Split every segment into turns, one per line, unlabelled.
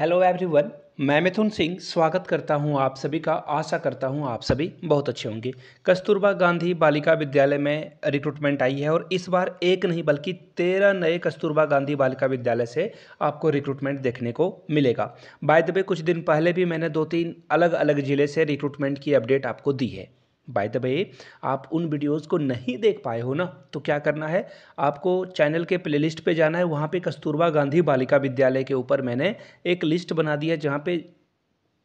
hello everyone मैं मिथुन सिंह स्वागत करता हूं आप सभी का आशा करता हूं आप सभी बहुत अच्छे होंगे कस्तूरबा गांधी बालिका विद्यालय में रिक्रूटमेंट आई है और इस बार एक नहीं बल्कि तेरह नए कस्तूरबा गांधी बालिका विद्यालय से आपको रिक्रूटमेंट देखने को मिलेगा बाय द वे कुछ दिन पहले भी मैंने दो तीन अलग अलग ज़िले से रिक्रूटमेंट की अपडेट आपको दी है बाय द वे आप उन वीडियोस को नहीं देख पाए हो ना तो क्या करना है आपको चैनल के प्लेलिस्ट पे जाना है वहाँ पे कस्तूरबा गांधी बालिका विद्यालय के ऊपर मैंने एक लिस्ट बना दिया है जहाँ पे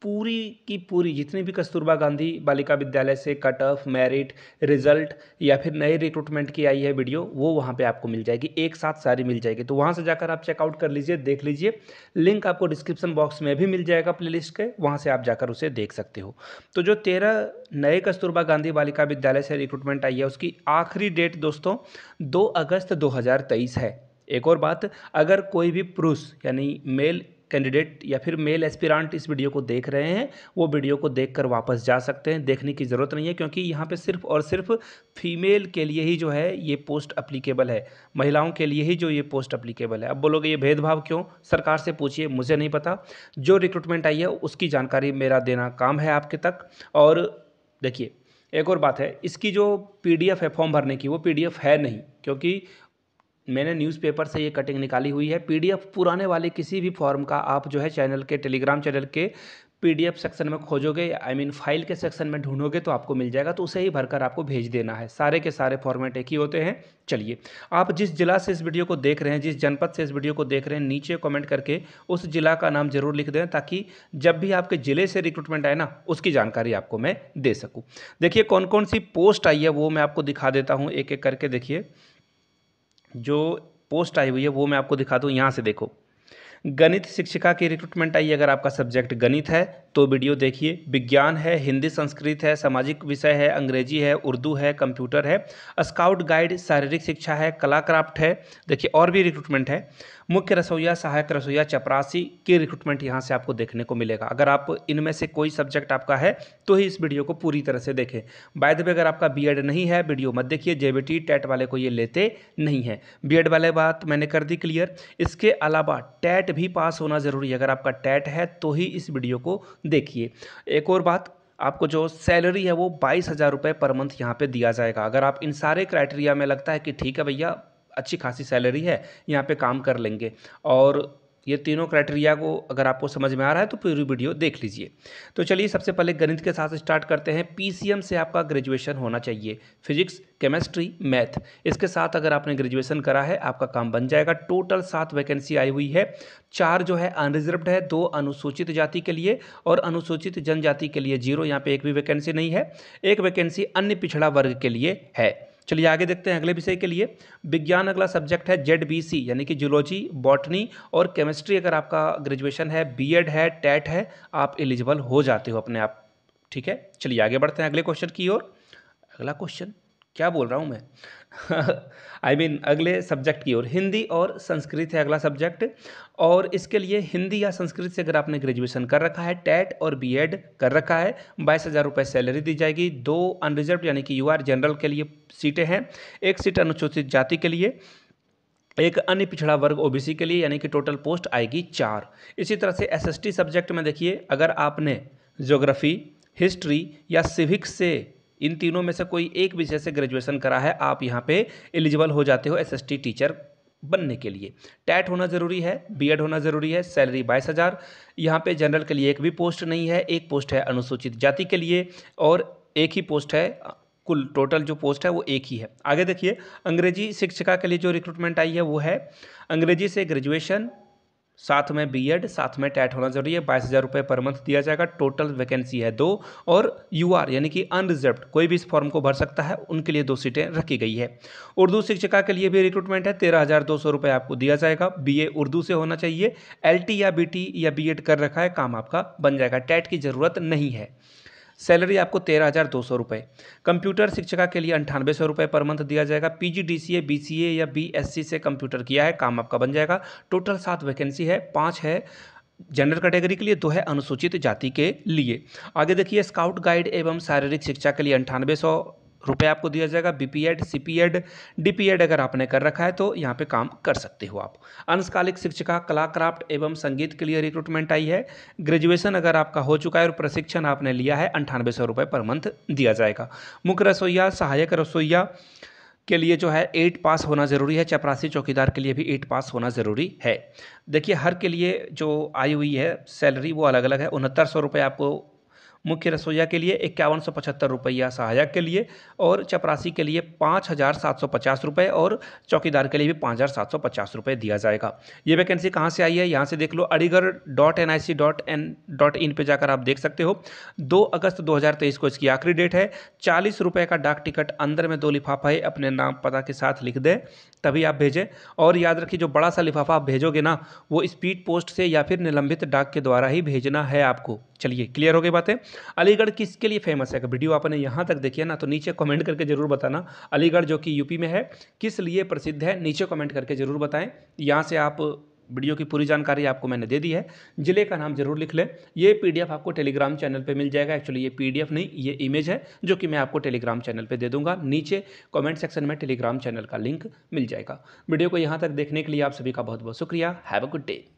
पूरी की पूरी जितनी भी कस्तूरबा गांधी बालिका विद्यालय से कट ऑफ मेरिट रिजल्ट या फिर नए रिक्रूटमेंट की आई है वीडियो वो वहाँ पे आपको मिल जाएगी एक साथ सारी मिल जाएगी तो वहाँ से जाकर आप चेकआउट कर लीजिए देख लीजिए लिंक आपको डिस्क्रिप्शन बॉक्स में भी मिल जाएगा प्ले के वहाँ से आप जाकर उसे देख सकते हो तो जो तेरह नए कस्तूरबा गांधी बालिका विद्यालय से रिक्रूटमेंट आई है उसकी आखिरी डेट दोस्तों दो अगस्त दो है एक और बात अगर कोई भी पुरुष यानी मेल कैंडिडेट या फिर मेल एस्पिरांट इस वीडियो को देख रहे हैं वो वीडियो को देखकर वापस जा सकते हैं देखने की ज़रूरत नहीं है क्योंकि यहाँ पे सिर्फ और सिर्फ फीमेल के लिए ही जो है ये पोस्ट अप्लीकेबल है महिलाओं के लिए ही जो ये पोस्ट अप्लीकेबल है अब बोलोगे ये भेदभाव क्यों सरकार से पूछिए मुझे नहीं पता जो रिक्रूटमेंट आई है उसकी जानकारी मेरा देना काम है आपके तक और देखिए एक और बात है इसकी जो पी है फॉर्म भरने की वो पी है नहीं क्योंकि मैंने न्यूज़पेपर से ये कटिंग निकाली हुई है पीडीएफ पुराने वाले किसी भी फॉर्म का आप जो है चैनल के टेलीग्राम चैनल के पीडीएफ सेक्शन में खोजोगे I I mean mean, file के सेक्शन में ढूंढोगे तो आपको मिल जाएगा तो उसे ही भरकर आपको भेज देना है सारे के सारे फॉर्मेट एक ही होते हैं चलिए आप जिस जिला से इस वीडियो को देख रहे हैं जिस जनपद से इस वीडियो को देख रहे हैं नीचे कमेंट करके उस जिला का नाम जरूर लिख दें ताकि जब भी आपके ज़िले से रिक्रूटमेंट आए ना उसकी जानकारी आपको मैं दे सकूँ देखिए कौन कौन सी पोस्ट आई है वो मैं आपको दिखा देता हूँ एक एक करके देखिए जो पोस्ट आई हुई है वो मैं आपको दिखा दूँ यहाँ से देखो गणित शिक्षिका की रिक्रूटमेंट आई अगर आपका सब्जेक्ट गणित है तो वीडियो देखिए विज्ञान है हिंदी संस्कृत है सामाजिक विषय है अंग्रेजी है उर्दू है कंप्यूटर है स्काउट गाइड शारीरिक शिक्षा है कला क्राफ्ट है देखिए और भी रिक्रूटमेंट है मुख्य रसोईया सहायक रसोईया चपरासी की रिक्रूटमेंट यहाँ से आपको देखने को मिलेगा अगर आप इनमें से कोई सब्जेक्ट आपका है तो ही इस वीडियो को पूरी तरह से देखें बाय द वे अगर आपका बीएड नहीं है वीडियो मत देखिए जेबीटी टेट e वाले को ये लेते नहीं है बीएड वाले बात मैंने कर दी क्लियर इसके अलावा टैट भी पास होना ज़रूरी है अगर आपका टैट है तो ही इस वीडियो को देखिए एक और बात आपको जो सैलरी है वो बाईस हज़ार रुपये पर मंथ यहाँ पे दिया जाएगा अगर आप इन सारे क्राइटेरिया में लगता है कि ठीक है भैया अच्छी खासी सैलरी है यहाँ पे काम कर लेंगे और ये तीनों क्राइटेरिया को अगर आपको समझ में आ रहा है तो पूरी वीडियो देख लीजिए तो चलिए सबसे पहले गणित के साथ स्टार्ट करते हैं पीसीएम से आपका ग्रेजुएशन होना चाहिए फिजिक्स केमिस्ट्री मैथ इसके साथ अगर आपने ग्रेजुएशन करा है आपका काम बन जाएगा टोटल सात वैकेंसी आई हुई है चार जो है अनरिजर्वड है दो अनुसूचित जाति के लिए और अनुसूचित जनजाति के लिए जीरो यहाँ पे एक भी वैकेंसी नहीं है एक वैकेंसी अन्य पिछड़ा वर्ग के लिए है चलिए आगे देखते हैं अगले विषय के लिए विज्ञान अगला सब्जेक्ट है जेड बी सी यानी कि जूलॉजी बॉटनी और केमिस्ट्री अगर आपका ग्रेजुएशन है बी एड है टेट है आप एलिजिबल हो जाते हो अपने आप ठीक है चलिए आगे बढ़ते हैं अगले क्वेश्चन की ओर अगला क्वेश्चन क्या बोल रहा हूँ मैं आई I मीन mean, अगले सब्जेक्ट की ओर हिंदी और संस्कृत है अगला सब्जेक्ट और इसके लिए हिंदी या संस्कृत से अगर आपने ग्रेजुएशन कर रखा है टैट और बीएड कर रखा है बाईस हज़ार रुपये सैलरी दी जाएगी दो अनरिजर्व यानी कि यूआर जनरल के लिए सीटें हैं एक सीट अनुसूचित जाति के लिए एक अन्य पिछड़ा वर्ग ओबीसी के लिए यानी कि टोटल पोस्ट आएगी चार इसी तरह से एसएसटी सब्जेक्ट में देखिए अगर आपने ज्योग्राफी हिस्ट्री या सिविक्स से इन तीनों में से कोई एक विषय से ग्रेजुएशन करा है आप यहाँ पे एलिजिबल हो जाते हो एसएसटी टीचर बनने के लिए टैट होना ज़रूरी है बीएड होना ज़रूरी है सैलरी बाईस हज़ार यहाँ पर जनरल के लिए एक भी पोस्ट नहीं है एक पोस्ट है अनुसूचित जाति के लिए और एक ही पोस्ट है कुल टोटल जो पोस्ट है वो एक ही है आगे देखिए अंग्रेजी शिक्षिका के लिए जो रिक्रूटमेंट आई है वो है अंग्रेजी से ग्रेजुएशन साथ में बीएड साथ में टैट होना जरूरी है बाईस हज़ार रुपये पर मंथ दिया जाएगा टोटल वैकेंसी है दो और यूआर यानी कि अनरिजर्व कोई भी इस फॉर्म को भर सकता है उनके लिए दो सीटें रखी गई है उर्दू शिक्षिका के लिए भी रिक्रूटमेंट है तेरह हज़ार दो सौ रुपये आपको दिया जाएगा बीए उर्दू से होना चाहिए एल या बी या बी कर रखा है काम आपका बन जाएगा टैट की ज़रूरत नहीं है सैलरी आपको तेरह हज़ार दो सौ रुपये कंप्यूटर शिक्षिका के लिए अंठानवे सौ रुपये पर मंथ दिया जाएगा P G D C A B C A या बी एस सी से कंप्यूटर किया है काम आपका बन जाएगा टोटल सात वैकेंसी है पाँच है जनरल कैटेगरी के लिए दो है अनुसूचित जाति के लिए आगे देखिए स्काउट गाइड एवं शारीरिक शिक्षा के लिए अंठानवे सौ रुपये आपको दिया जाएगा B P Ed C P Ed D P Ed अगर आपने कर रखा है तो यहाँ पे काम कर सकते हो आप अंशकालिक शिक्षिका कला क्राफ्ट एवं संगीत के लिए रिक्रूटमेंट आई है ग्रेजुएशन अगर आपका हो चुका है और प्रशिक्षण आपने लिया है अंठानवे सौ रुपये पर मंथ दिया जाएगा मुख्य रसोईया सहायक रसोईया के लिए जो है एट पास होना ज़रूरी है चपरासी चौकीदार के लिए भी एट पास होना ज़रूरी है देखिए हर के लिए जो आई हुई है सैलरी वो अलग अलग है उनहत्तर सौ रुपये आपको मुख्य रसोईया के लिए इक्यावन सौ पचहत्तर रुपया सहायक के लिए और चपरासी के लिए पाँच हज़ार सात सौ पचास रुपये और चौकीदार के लिए भी पाँच हज़ार सात सौ पचास रुपये दिया जाएगा ये वैकेंसी कहाँ से आई है यहाँ से देख लो Aligarh dot N I C dot N dot in पर जाकर आप देख सकते हो दो अगस्त दो हज़ार तेईस को इसकी आखिरी डेट है चालीस रुपये का डाक टिकट अंदर में दो लिफाफा है अपने नाम पता के साथ लिख दें तभी आप भेजें और याद रखिए जो बड़ा सा लिफाफा आप भेजोगे ना वो स्पीड पोस्ट से या फिर निलंबित डाक के द्वारा ही भेजना है आपको चलिए क्लियर हो गई बातें अलीगढ़ किसके लिए फेमस है अगर वीडियो आपने यहाँ तक देखिए ना तो नीचे कमेंट करके ज़रूर बताना अलीगढ़ जो कि यूपी में है किस लिए प्रसिद्ध है नीचे कमेंट करके ज़रूर बताएं यहाँ से आप वीडियो की पूरी जानकारी आपको मैंने दे दी है जिले का नाम जरूर लिख लें ये पीडीएफ आपको टेलीग्राम चैनल पे मिल जाएगा एक्चुअली ये पीडीएफ नहीं ये इमेज है जो कि मैं आपको टेलीग्राम चैनल पे दे दूंगा नीचे कमेंट सेक्शन में टेलीग्राम चैनल का लिंक मिल जाएगा वीडियो को यहाँ तक देखने के लिए आप सभी का बहुत बहुत शुक्रिया हैव अ गुड डे